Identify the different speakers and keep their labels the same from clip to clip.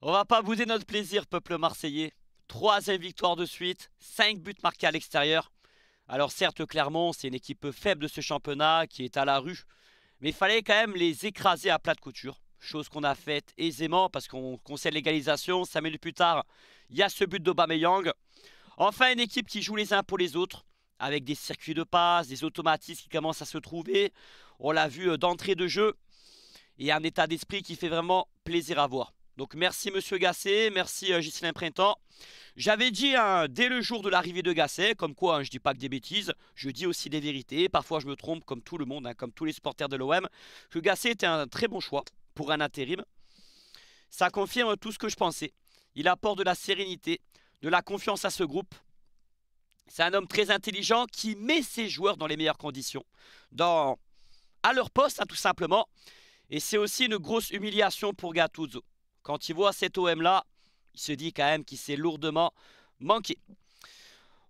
Speaker 1: On va pas bouder notre plaisir, peuple marseillais. Troisième victoire de suite, cinq buts marqués à l'extérieur. Alors certes, clairement, c'est une équipe faible de ce championnat qui est à la rue, mais il fallait quand même les écraser à plat de couture. Chose qu'on a faite aisément parce qu'on conseille l'égalisation. Cinq minutes plus tard, il y a ce but d'Obameyang. Enfin, une équipe qui joue les uns pour les autres, avec des circuits de passe, des automatismes qui commencent à se trouver. On l'a vu euh, d'entrée de jeu et un état d'esprit qui fait vraiment plaisir à voir. Donc merci Monsieur Gasset, merci euh, Giseline Printemps. J'avais dit hein, dès le jour de l'arrivée de Gasset, comme quoi je hein, je dis pas que des bêtises, je dis aussi des vérités. Parfois je me trompe comme tout le monde, hein, comme tous les supporters de l'OM, que Gasset était un très bon choix pour un intérim. Ça confirme tout ce que je pensais. Il apporte de la sérénité, de la confiance à ce groupe. C'est un homme très intelligent qui met ses joueurs dans les meilleures conditions, dans, à leur poste tout simplement. Et c'est aussi une grosse humiliation pour Gattuso. Quand il voit cet OM-là, il se dit quand même qu'il s'est lourdement manqué.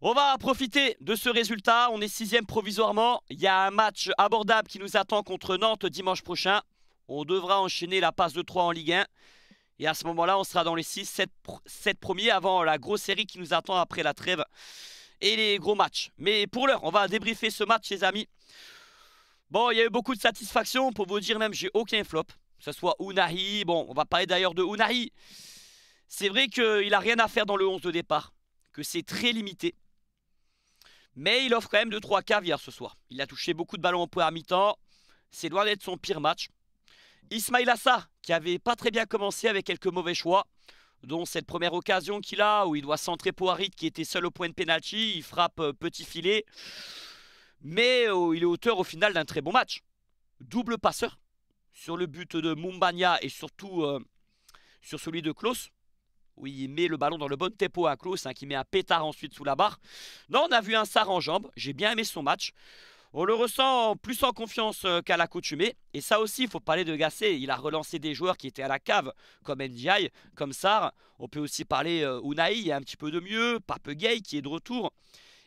Speaker 1: On va profiter de ce résultat. On est sixième provisoirement. Il y a un match abordable qui nous attend contre Nantes dimanche prochain. On devra enchaîner la passe de 3 en Ligue 1. Et à ce moment-là, on sera dans les 6, 7, 7 premiers avant la grosse série qui nous attend après la trêve et les gros matchs. Mais pour l'heure, on va débriefer ce match, les amis. Bon, il y a eu beaucoup de satisfaction. Pour vous dire même, j'ai aucun flop. Que ce soit Unahi, bon, on va parler d'ailleurs de Unahi. C'est vrai qu'il n'a rien à faire dans le 11 de départ, que c'est très limité. Mais il offre quand même 2-3 hier ce soir. Il a touché beaucoup de ballons en à mi-temps. C'est loin d'être son pire match. Ismail Assa, qui avait pas très bien commencé avec quelques mauvais choix, dont cette première occasion qu'il a, où il doit centrer Poirit, qui était seul au point de penalty, il frappe euh, petit filet. Mais euh, il est auteur au final d'un très bon match. Double passeur, sur le but de Mumbania et surtout euh, sur celui de Klaus. Oui, il met le ballon dans le bon tempo à Klaus, hein, qui met un pétard ensuite sous la barre. Non, on a vu un Sar en jambe J'ai bien aimé son match. On le ressent plus en confiance euh, qu'à l'accoutumée. Et ça aussi, il faut parler de Gasset. Il a relancé des joueurs qui étaient à la cave, comme Ndiaye, comme Sar. On peut aussi parler euh, Unai, il un petit peu de mieux. Pape Gay qui est de retour.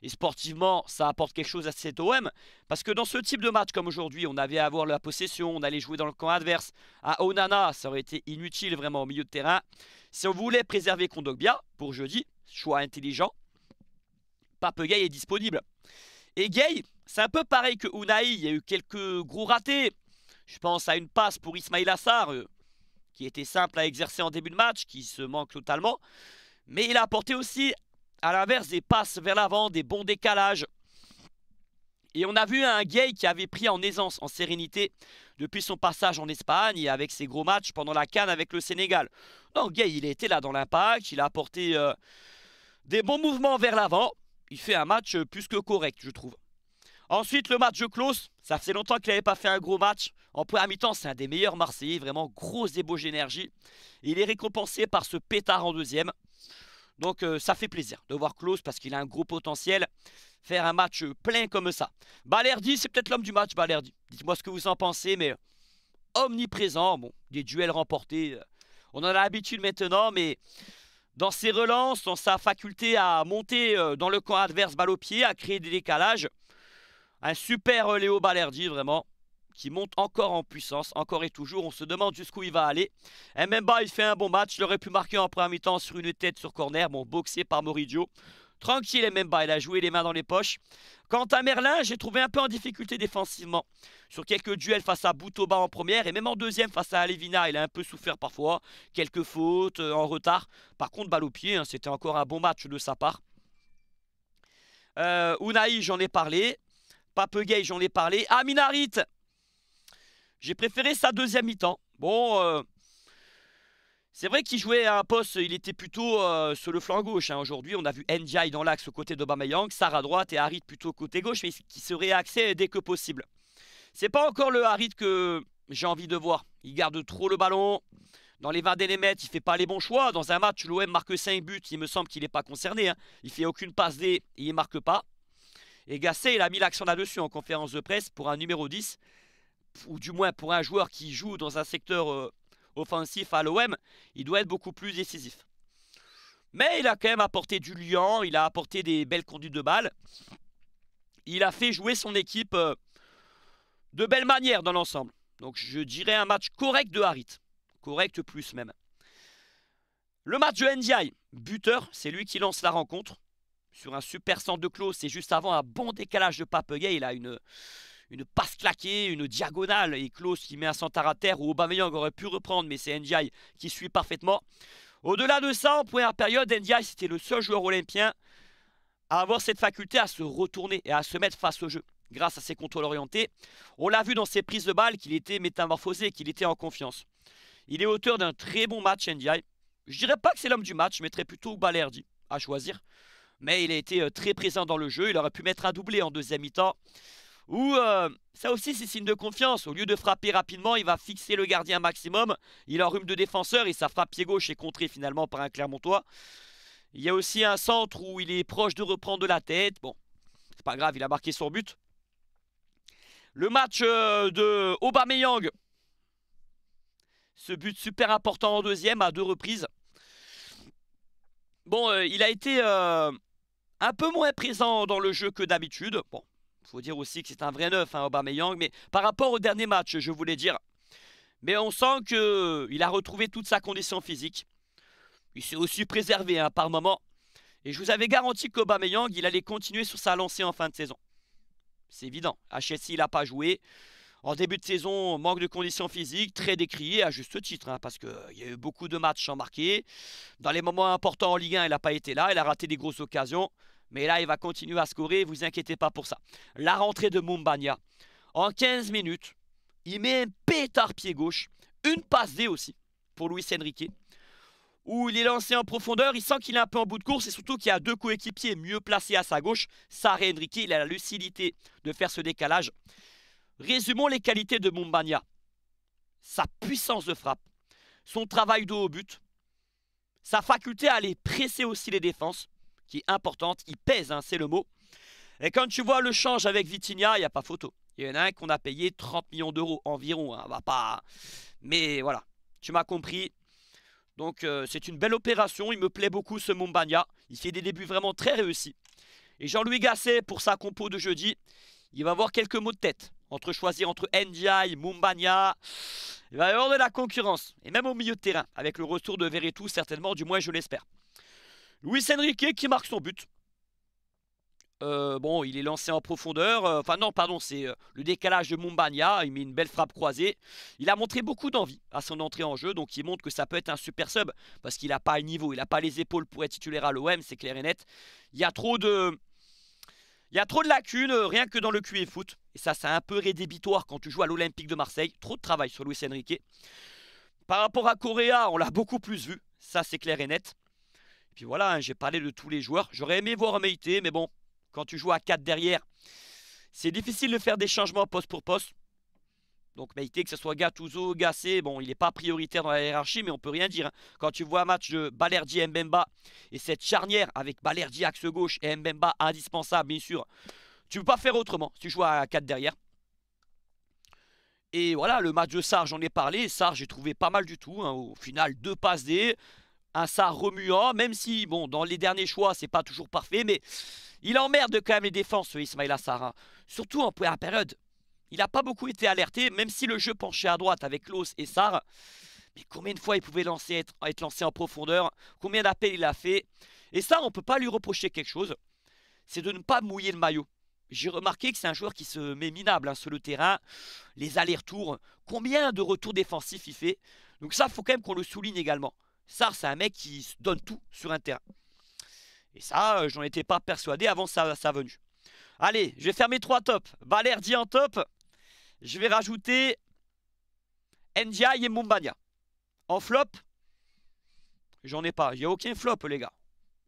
Speaker 1: Et sportivement, ça apporte quelque chose à cet OM. Parce que dans ce type de match, comme aujourd'hui, on avait à avoir la possession, on allait jouer dans le camp adverse. À Onana, ça aurait été inutile vraiment au milieu de terrain. Si on voulait préserver Kondogbia pour jeudi, choix intelligent, Pape Gay est disponible. Et Gay, c'est un peu pareil que Unai, il y a eu quelques gros ratés. Je pense à une passe pour Ismail Assar, euh, qui était simple à exercer en début de match, qui se manque totalement. Mais il a apporté aussi à l'inverse, des passes vers l'avant, des bons décalages. Et on a vu un Gay qui avait pris en aisance, en sérénité, depuis son passage en Espagne et avec ses gros matchs pendant la Cannes avec le Sénégal. Non, Gay, il était là dans l'impact, il a apporté euh, des bons mouvements vers l'avant. Il fait un match euh, plus que correct, je trouve. Ensuite, le match de close. ça fait longtemps qu'il n'avait pas fait un gros match. En à mi-temps, c'est un des meilleurs Marseillais, vraiment grosse ébauche d'énergie. Il est récompensé par ce pétard en deuxième. Donc euh, ça fait plaisir de voir Klaus parce qu'il a un gros potentiel. Faire un match plein comme ça. Balerdi, c'est peut-être l'homme du match, Balerdi. Dites-moi ce que vous en pensez, mais euh, omniprésent. Bon, des duels remportés, euh, on en a l'habitude maintenant, mais dans ses relances, dans sa faculté à monter dans le camp adverse balle au pied, à créer des décalages. Un super Léo Balerdi, vraiment qui monte encore en puissance, encore et toujours. On se demande jusqu'où il va aller. Mbemba, il fait un bon match. Je l'aurais pu marquer en première mi-temps sur une tête sur corner. Bon, boxé par Moridio. Tranquille Mbemba, il a joué les mains dans les poches. Quant à Merlin, j'ai trouvé un peu en difficulté défensivement. Sur quelques duels face à Boutoba en première et même en deuxième face à Alevina, il a un peu souffert parfois. Quelques fautes, euh, en retard. Par contre, balle au pied, hein, c'était encore un bon match de sa part. Euh, j'en ai parlé. Papegay, j'en ai parlé. Aminarit, j'ai préféré sa deuxième mi-temps. Bon, euh, c'est vrai qu'il jouait à un poste, il était plutôt euh, sur le flanc gauche. Hein. Aujourd'hui, on a vu Ndiaye dans l'axe au côté yang Sarr à droite et Harit plutôt côté gauche, mais qui se réaxait dès que possible. C'est pas encore le Harit que j'ai envie de voir. Il garde trop le ballon. Dans les 20 derniers mètres, il fait pas les bons choix. Dans un match, l'OM marque 5 buts. Il me semble qu'il n'est pas concerné. Il hein. Il fait aucune passe D, il ne marque pas. Et Gasset, il a mis l'accent là-dessus en conférence de presse pour un numéro 10 ou du moins pour un joueur qui joue dans un secteur euh, offensif à l'OM, il doit être beaucoup plus décisif. Mais il a quand même apporté du liant, il a apporté des belles conduites de balle. Il a fait jouer son équipe euh, de belle manière dans l'ensemble. Donc je dirais un match correct de Harit. Correct plus même. Le match de NDI. buteur, c'est lui qui lance la rencontre. Sur un super centre de close. c'est juste avant un bon décalage de Papegay. Il a une, une passe claquée, une diagonale, et Klaus qui met un centre à terre, où Aubameyang aurait pu reprendre, mais c'est Ndiaye qui suit parfaitement. Au-delà de ça, en première période, Ndiaye, c'était le seul joueur olympien à avoir cette faculté à se retourner et à se mettre face au jeu grâce à ses contrôles orientés. On l'a vu dans ses prises de balles qu'il était métamorphosé, qu'il était en confiance. Il est auteur d'un très bon match Ndiaye. Je dirais pas que c'est l'homme du match, je mettrais plutôt Balerdi à choisir. Mais il a été euh, très présent dans le jeu, il aurait pu mettre un doublé en deuxième mi-temps où euh, ça aussi c'est signe de confiance. Au lieu de frapper rapidement, il va fixer le gardien maximum. Il enrhume de défenseur et sa frappe pied gauche est contrée finalement par un Clermontois. Il y a aussi un centre où il est proche de reprendre de la tête. Bon, c'est pas grave, il a marqué son but. Le match euh, de Aubameyang. Ce but super important en deuxième à deux reprises. Bon, euh, il a été un peu moins présent dans le jeu que d'habitude. Bon, il faut dire aussi que c'est un vrai neuf, Obama hein, Aubameyang. Mais par rapport au dernier match, je voulais dire. Mais on sent qu'il a retrouvé toute sa condition physique. Il s'est aussi préservé hein, par moments. Et je vous avais garanti qu'Aubameyang, il allait continuer sur sa lancée en fin de saison. C'est évident. HSI, il n'a pas joué. En début de saison, manque de conditions physiques, très décrié, à juste titre, hein, parce qu'il y a eu beaucoup de matchs sans marquer. Dans les moments importants en Ligue 1, il n'a pas été là, il a raté des grosses occasions. Mais là, il va continuer à scorer, vous inquiétez pas pour ça. La rentrée de Mumbania. En 15 minutes, il met un pétard pied gauche. Une passe D aussi pour Luis Enrique. Où il est lancé en profondeur, il sent qu'il est un peu en bout de course et surtout qu'il y a deux coéquipiers mieux placés à sa gauche. Sarah Enrique, il a la lucidité de faire ce décalage. Résumons les qualités de Mumbania. Sa puissance de frappe, son travail de haut but, sa faculté à aller presser aussi les défenses, qui est importante. Il pèse, hein, c'est le mot. Et quand tu vois le change avec Vitinha, il n'y a pas photo. Il y en a un qu'on a payé 30 millions d'euros environ. Hein, va pas... Hein. Mais voilà, tu m'as compris. Donc euh, c'est une belle opération. Il me plaît beaucoup ce Mumbania. Il fait des débuts vraiment très réussis. Et Jean-Louis Gasset, pour sa compo de jeudi, il va avoir quelques mots de tête. Entre choisir entre NDI, Mumbagna, il va y avoir de la concurrence. Et même au milieu de terrain, avec le retour de Veretout, certainement, du moins je l'espère louis Enrique qui marque son but. Euh, bon, il est lancé en profondeur. Euh, enfin, non, pardon, c'est euh, le décalage de Mumbania. Il met une belle frappe croisée. Il a montré beaucoup d'envie à son entrée en jeu. Donc, il montre que ça peut être un super sub. Parce qu'il n'a pas le niveau, il n'a pas les épaules pour être titulaire à l'OM, c'est clair et net. Il y a trop de. Il a trop de lacunes, rien que dans le QE foot. Et ça, c'est un peu rédhibitoire quand tu joues à l'Olympique de Marseille. Trop de travail sur Luis Enrique. Par rapport à Correa, on l'a beaucoup plus vu. Ça, c'est clair et net. Et puis voilà, hein, j'ai parlé de tous les joueurs. J'aurais aimé voir Meité, mais bon, quand tu joues à 4 derrière, c'est difficile de faire des changements poste pour poste. Donc Meité, que ce soit Gattuso, Gassé, bon, il n'est pas prioritaire dans la hiérarchie, mais on peut rien dire. Hein. Quand tu vois un match de Balerdi et Mbemba, et cette charnière avec Balerdi axe gauche et Mbemba indispensable, bien sûr, tu ne peux pas faire autrement si tu joues à 4 derrière. Et voilà, le match de Sarge, j'en ai parlé. Sarge, j'ai trouvé pas mal du tout. Hein, au final, deux passes des, un Sar remuant, même si, bon, dans les derniers choix, c'est pas toujours parfait, mais il emmerde quand même les défenses, ce euh, Ismail Assar. Hein. Surtout en première période. Il n'a pas beaucoup été alerté, même si le jeu penchait à droite avec Los et Sar. Mais combien de fois il pouvait lancer, être, lancé en profondeur Combien d'appels il a fait Et ça, on ne peut pas lui reprocher quelque chose. C'est de ne pas mouiller le maillot. J'ai remarqué que c'est un joueur qui se met minable hein, sur le terrain. Les allers-retours, combien de retours défensifs il fait Donc ça, faut quand même qu'on le souligne également. Sar, c'est un mec qui se donne tout sur un terrain. Et ça, euh, j'en étais pas persuadé avant sa, venue. Allez, je vais faire mes trois tops. Valerdi en top. Je vais rajouter Ndiaye et Mumbania. En flop, j'en ai pas. Il a aucun flop, les gars.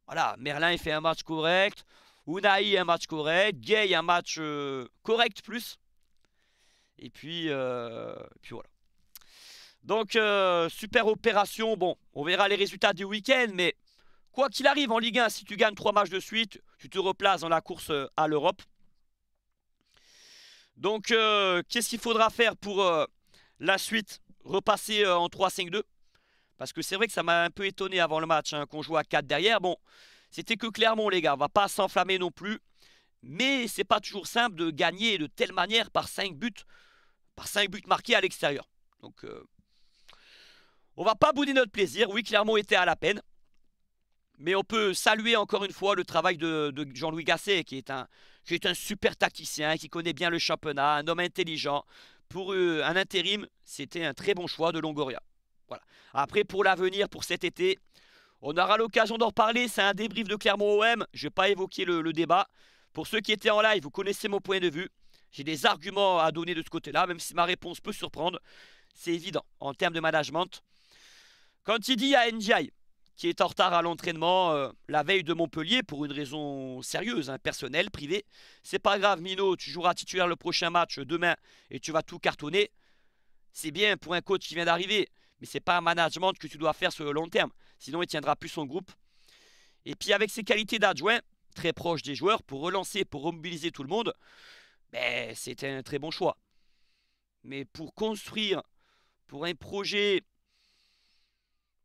Speaker 1: Voilà, Merlin il fait un match correct. Unai un match correct. Gay un match euh, correct plus. Et puis, euh, puis voilà. Donc, euh, super opération. Bon, on verra les résultats du week-end, mais quoi qu'il arrive en Ligue 1, si tu gagnes trois matchs de suite, tu te replaces dans la course euh, à l'Europe. Donc, euh, qu'est-ce qu'il faudra faire pour la suite Repasser en 3-5-2 Parce que c'est vrai que ça m'a un peu étonné avant le match hein, qu'on joue à 4 derrière. Bon, c'était que Clermont, les gars. On va pas s'enflammer non plus. Mais c'est pas toujours simple de gagner de telle manière par 5 buts, par 5 buts marqués à l'extérieur. Donc, on va pas bouder notre plaisir. Oui, Clermont était à la peine. Mais on peut saluer encore une fois le travail de, Jean-Louis Gasset, qui est, un, un super tacticien, qui connaît bien le championnat, un homme intelligent. Pour euh, un intérim, c'était un très bon choix de Longoria. Voilà. Après, pour l'avenir, pour cet été, on aura l'occasion d'en reparler. C'est un débrief de Clermont-OM. Je ne vais pas évoquer le, débat. Pour ceux qui étaient en live, vous connaissez mon point de vue. J'ai des arguments à donner de ce côté-là, même si ma réponse peut surprendre. C'est évident. En termes de management, quand il dit à NJI qui est en retard à l'entraînement euh, la veille de Montpellier pour une raison sérieuse, hein, personnelle, privée. C'est pas grave, Mino, tu joueras titulaire le prochain match demain et tu vas tout cartonner. C'est bien pour un coach qui vient d'arriver, mais c'est pas un management que tu dois faire sur le long terme. Sinon, il tiendra plus son groupe. Et puis, avec ses qualités d'adjoint, très proche des joueurs, pour relancer, pour remobiliser tout le monde, ben, c'était un très bon choix. Mais pour construire, pour un projet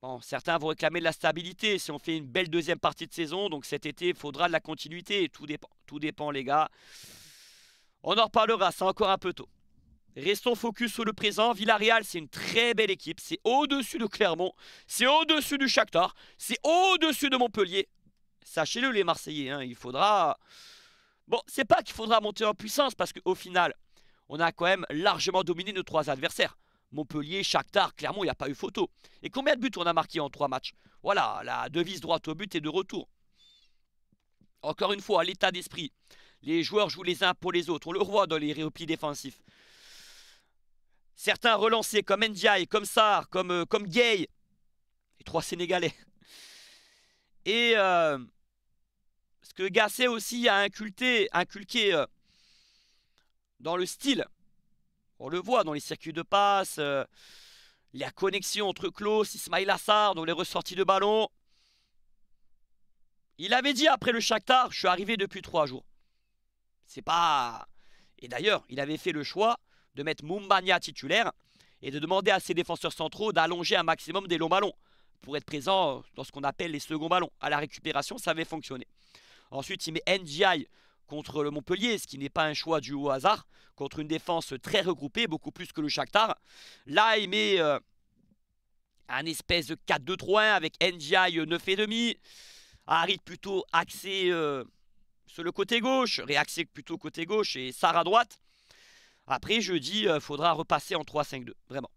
Speaker 1: Bon, certains vont réclamer de la stabilité. Si on fait une belle deuxième partie de saison, donc cet été, il faudra de la continuité. Tout dépend, tout dépend, les gars. On en reparlera, c'est encore un peu tôt. Restons focus sur le présent. Villarreal, c'est une très belle équipe. C'est au-dessus de Clermont. C'est au-dessus du Shakhtar. C'est au-dessus de Montpellier. Sachez-le, les Marseillais, hein, il faudra... Bon, c'est pas qu'il faudra monter en puissance, parce qu'au final, on a quand même largement dominé nos trois adversaires. Montpellier, Shakhtar, clairement, il n'y a pas eu photo. Et combien de buts on a marqué en trois matchs Voilà, la devise droite au but et de retour. Encore une fois, l'état d'esprit. Les joueurs jouent les uns pour les autres. On le voit dans les replis défensifs. Certains relancés comme Ndiaye, comme Sar, comme, euh, comme Gay. Les trois Sénégalais. Et euh, ce que Gasset aussi a inculté, inculqué euh, dans le style on le voit dans les circuits de passe, euh, la connexion entre Klaus, Ismail Assar, dans les ressorties de ballon. Il avait dit après le Shakhtar, je suis arrivé depuis trois jours. C'est pas... Et d'ailleurs, il avait fait le choix de mettre Mumbania titulaire et de demander à ses défenseurs centraux d'allonger un maximum des longs ballons pour être présent dans ce qu'on appelle les seconds ballons. À la récupération, ça avait fonctionné. Ensuite, il met NGI contre le Montpellier, ce qui n'est pas un choix du haut hasard, contre une défense très regroupée, beaucoup plus que le Shakhtar. Là, il met euh, un espèce de 4-2-3-1 avec Ndiaye 9,5. Harit plutôt axé euh, sur le côté gauche, réaxé plutôt côté gauche et Sarr à droite. Après, je dis, il euh, faudra repasser en 3-5-2, vraiment.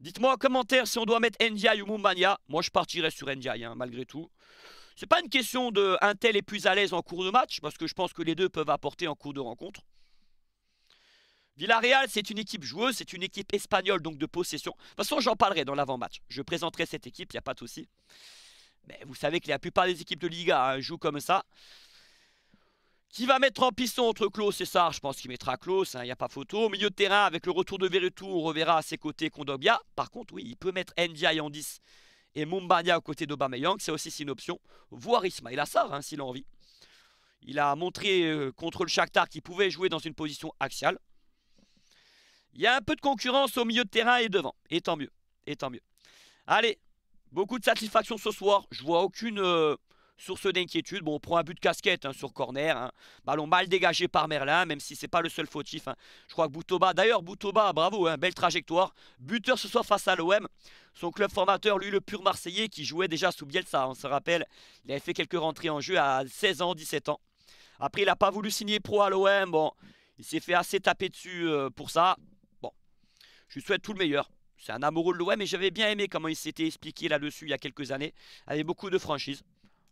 Speaker 1: Dites-moi en commentaire si on doit mettre Ndiaye ou Mumbania. Moi, je partirais sur Ndiaye hein, malgré tout n'est pas une question de un tel est plus à l'aise en cours de match, parce que je pense que les deux peuvent apporter en cours de rencontre. Villarreal, c'est une équipe joueuse, c'est une équipe espagnole, donc de possession. De toute façon, j'en parlerai dans l'avant-match. Je présenterai cette équipe, il n'y a pas de souci. Mais vous savez que la plupart des équipes de Liga hein, jouent comme ça. Qui va mettre en piston entre Klaus et Sarr Je pense qu'il mettra Klaus, il n'y a pas photo. Au milieu de terrain, avec le retour de Veretout, on reverra à ses côtés Kondogbia. Par contre, oui, il peut mettre Ndiaye en 10 et à aux côtés d'Obameyang. c'est aussi une option, voir Ismail a ça hein, s'il a envie. Il a montré euh, contre le Shakhtar qu'il pouvait jouer dans une position axiale. Il y a un peu de concurrence au milieu de terrain et devant, et tant mieux, et tant mieux. Allez, beaucoup de satisfaction ce soir, je vois aucune... Euh, source d'inquiétude. Bon, on prend un but de casquette hein, sur corner. Hein. Ballon mal dégagé par Merlin, même si c'est pas le seul fautif. Hein. Je crois que Boutoba, d'ailleurs, Boutoba, bravo, belle trajectoire. Buteur ce soir face à l'OM. Son club formateur, lui, le pur Marseillais, qui jouait déjà sous Bielsa, on se rappelle. Il avait fait quelques rentrées en jeu à 16 ans, 17 ans. Après, il n'a pas voulu signer pro à l'OM. Bon, il s'est fait assez taper dessus euh, pour ça. Bon, je lui souhaite tout le meilleur c'est un amoureux de l'OM et j'avais bien aimé comment il s'était expliqué là-dessus il y a quelques années, avait beaucoup de franchise.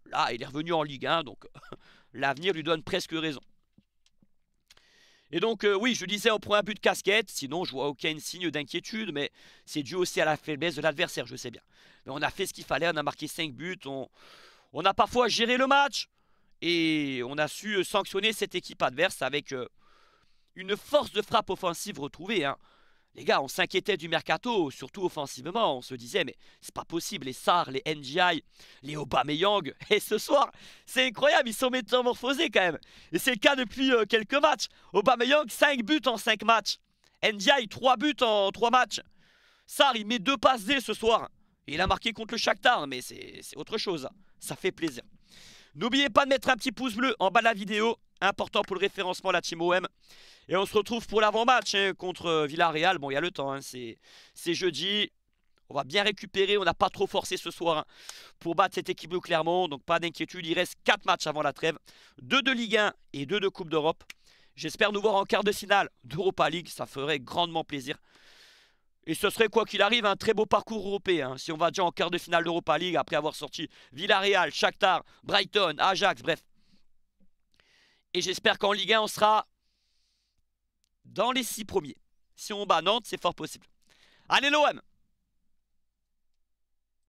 Speaker 1: Là, il est revenu en Ligue 1, donc l'avenir lui donne presque raison. Et donc, euh, oui, je disais, on prend un but de casquette, sinon je vois aucun signe d'inquiétude, mais c'est dû aussi à la faiblesse de l'adversaire, je sais bien. Mais on a fait ce qu'il fallait, on a marqué 5 buts, on, a parfois géré le match, et on a su sanctionner cette équipe adverse avec euh, une force de frappe offensive retrouvée. Hein. Les gars, on s'inquiétait du mercato, surtout offensivement. On se disait, mais c'est pas possible, les Sar, les NGI, les Aubameyang. Et ce soir, c'est incroyable, ils sont métamorphosés quand même. Et c'est le cas depuis euh, quelques matchs. Aubameyang, 5 buts en 5 matchs. NGI, 3 buts en 3 matchs. Sar, il met 2 passes D ce soir. Il a marqué contre le Shakhtar, mais c'est autre chose. Ça fait plaisir. N'oubliez pas de mettre un petit pouce bleu en bas de la vidéo important pour le référencement la team OM. Et on se retrouve pour l'avant-match hein, contre euh, Villarreal. Bon, il y a le temps, hein, c'est jeudi. On va bien récupérer, on n'a pas trop forcé ce soir hein, pour battre cette équipe de Clermont. Donc pas d'inquiétude, il reste 4 matchs avant la trêve. 2 de Ligue 1 et 2 de Coupe d'Europe. J'espère nous voir en quart de finale d'Europa League, ça ferait grandement plaisir. Et ce serait, quoi qu'il arrive, un très beau parcours européen. si on va déjà en quart de finale d'Europa League, après avoir sorti Villarreal, Shakhtar, Brighton, Ajax, bref, et j'espère qu'en Ligue 1, on sera dans les 6 premiers. Si on bat Nantes, c'est fort possible. Allez l'OM